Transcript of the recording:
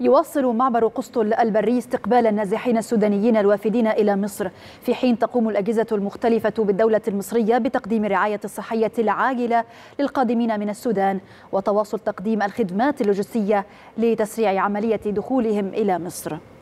يواصل معبر قسطل البري استقبال النازحين السودانيين الوافدين إلى مصر في حين تقوم الأجهزة المختلفة بالدولة المصرية بتقديم الرعاية الصحية العاجلة للقادمين من السودان وتواصل تقديم الخدمات اللوجستية لتسريع عملية دخولهم إلى مصر